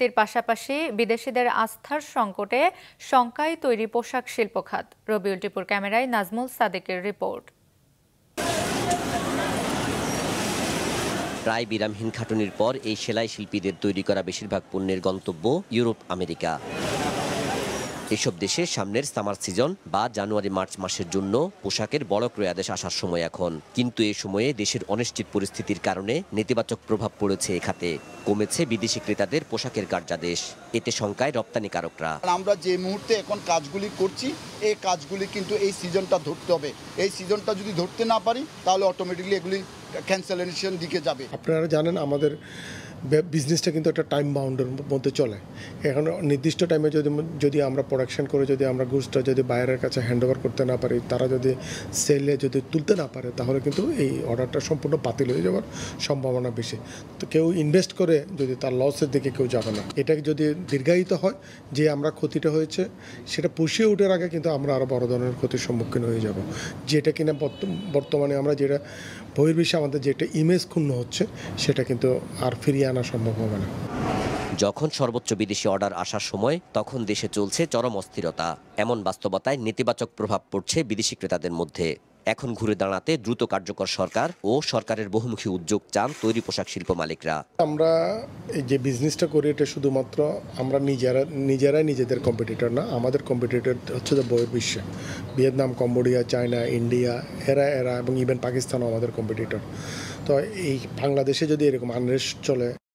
দেশের পাশাপাশি বিদেশিদের আস্থার সংকটে শঙ্কায় তৈরি পোশাক শিল্প খাত রবিউলটিপুর ক্যামেরায় নাজমুল সাদেকের রিপোর্ট প্রায় বিরামহীন খাটনির পর এই সেলাই শিল্পীদের তৈরি করা বেশিরভাগ পণ্যের গন্তব্য ইউরোপ আমেরিকা এসব দেশে সামনের সামার সিজন বা জানুয়ারি মার্চ মাসের জন্য পোশাকের বড় ক্রয়াদেশ আসার সময় এখন কিন্তু এ সময়ে দেশের অনিশ্চিত পরিস্থিতির কারণে নেতিবাচক প্রভাব পড়েছে এ খাতে কমেছে বিদেশি ক্রেতাদের পোশাকের কার্যাদেশ এতে শঙ্কায় রপ্তানিকারকরা আমরা যে মুহূর্তে এখন কাজগুলি করছি এই কাজগুলি কিন্তু এই সিজনটা ধরতে হবে এই সিজনটা যদি ধরতে না পারি তাহলে অটোমেটিকলি এগুলি ক্যান্সেলেশন দিকে যাবে আপনারা জানেন আমাদের বিজনেসটা কিন্তু একটা টাইম বাউন্ডের মধ্যে চলে এখন নির্দিষ্ট টাইমে যদি যদি আমরা প্রোডাকশন করে যদি আমরা গুডসটা যদি বাইরের কাছে হ্যান্ড ওভার করতে না পারি তারা যদি সেলে যদি তুলতে না পারে তাহলে কিন্তু এই অর্ডারটা সম্পূর্ণ বাতিল হয়ে যাওয়ার সম্ভাবনা বেশি তো কেউ ইনভেস্ট করে যদি তার লসের দিকে কেউ যাবে না এটাকে যদি দীর্ঘায়িত হয় যে আমরা ক্ষতিটা হয়েছে সেটা পুষিয়ে উঠার আগে কিন্তু হয়তো আমরা আরও বড় ধরনের ক্ষতির সম্মুখীন হয়ে যাব যেটা কিনা বর্তমানে আমরা যেটা বহির্বিশ্বে আমাদের যেটা ইমেজ ক্ষুণ্ণ হচ্ছে সেটা কিন্তু আর ফিরিয়ে আনা সম্ভব হবে না যখন সর্বোচ্চ বিদেশি অর্ডার আসার সময় তখন দেশে চলছে চরম অস্থিরতা এমন বাস্তবতায় নেতিবাচক প্রভাব পড়ছে বিদেশি ক্রেতাদের মধ্যে এখন ঘুরে দাঁড়াতে দ্রুত কার্যকর সরকার ও সরকারের বহুমুখী উদ্যোগ চান তৈরি পোশাক শিল্প মালিকরা আমরা এই যে বিজনেসটা করি এটা শুধুমাত্র আমরা নিজেরা নিজেরাই নিজেদের কম্পিটিটর না আমাদের কম্পিটিটর হচ্ছে যে বহির্বিশ্ব ভিয়েতনাম কম্বোডিয়া চায়না ইন্ডিয়া এরা এরা এবং ইভেন পাকিস্তানও আমাদের কম্পিটিটর তো এই বাংলাদেশে যদি এরকম আনরেস্ট চলে